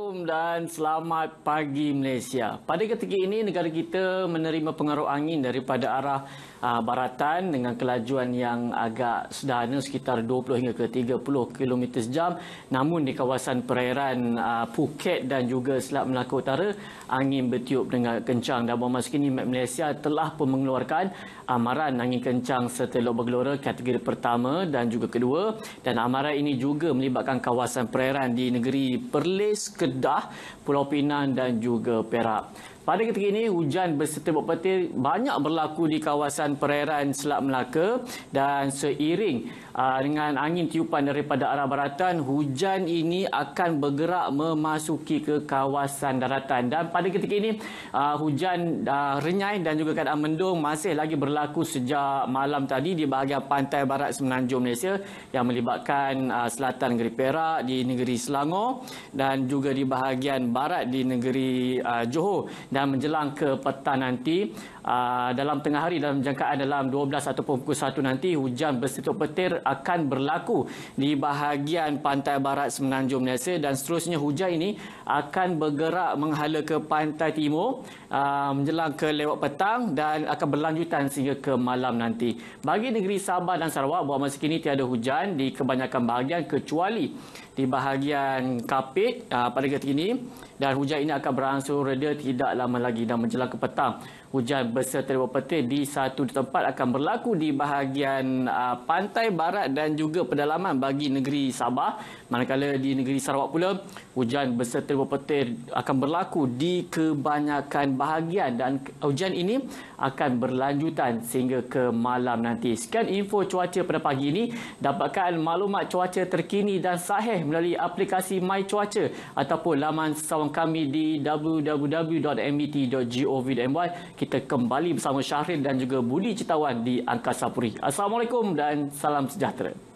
Assalamualaikum dan selamat pagi Malaysia. Pada ketika ini negara kita menerima pengaruh angin daripada arah uh, baratan dengan kelajuan yang agak sederhana sekitar 20 hingga ke 30 km sejam. Namun di kawasan perairan uh, Phuket dan juga Selat Melaka Utara, angin bertiup dengan kencang. Dan masa ini Malaysia telah pun mengeluarkan amaran angin kencang serta lok bergelora kategori pertama dan juga kedua. Dan amaran ini juga melibatkan kawasan perairan di negeri Perlis, ke Kedah, Pulau Pinang dan juga Perak. Pada ketika ini hujan berserta buah petir banyak berlaku di kawasan perairan Selat Melaka dan seiring uh, dengan angin tiupan daripada arah baratan hujan ini akan bergerak memasuki ke kawasan daratan dan pada ketika ini uh, hujan uh, renyai dan juga keadaan mendung masih lagi berlaku sejak malam tadi di bahagian pantai barat semenanjung Malaysia yang melibatkan uh, selatan negeri Perak di negeri Selangor dan juga di bahagian barat di negeri Johor dan dan menjelang ke petang nanti ah, dalam tengah hari dalam jangkaan dalam 12 atau pukul 1 nanti hujan bersetup petir akan berlaku di bahagian pantai barat Semenanjung Malaysia dan seterusnya hujan ini akan bergerak menghala ke pantai timur ah, menjelang ke lewat petang dan akan berlanjutan sehingga ke malam nanti. Bagi negeri Sabah dan Sarawak buat masa kini tiada hujan di kebanyakan bahagian kecuali di bahagian Kapit ah, pada ketika ini dan hujan ini akan berangsur reda tidak lama lagi dan menjelang ke petang hujan besar berserta petir di satu tempat akan berlaku di bahagian uh, pantai barat dan juga pedalaman bagi negeri Sabah manakala di negeri Sarawak pula hujan besar berserta petir akan berlaku di kebanyakan bahagian dan hujan ini akan berlanjutan sehingga ke malam nanti. Sekian info cuaca pada pagi ini. Dapatkan maklumat cuaca terkini dan sahih melalui aplikasi My Cuaca ataupun laman sawang kami di www.m mbt.gov.my. Kita kembali bersama Syahrin dan juga Budi Citawan di Angkasa Puri. Assalamualaikum dan salam sejahtera.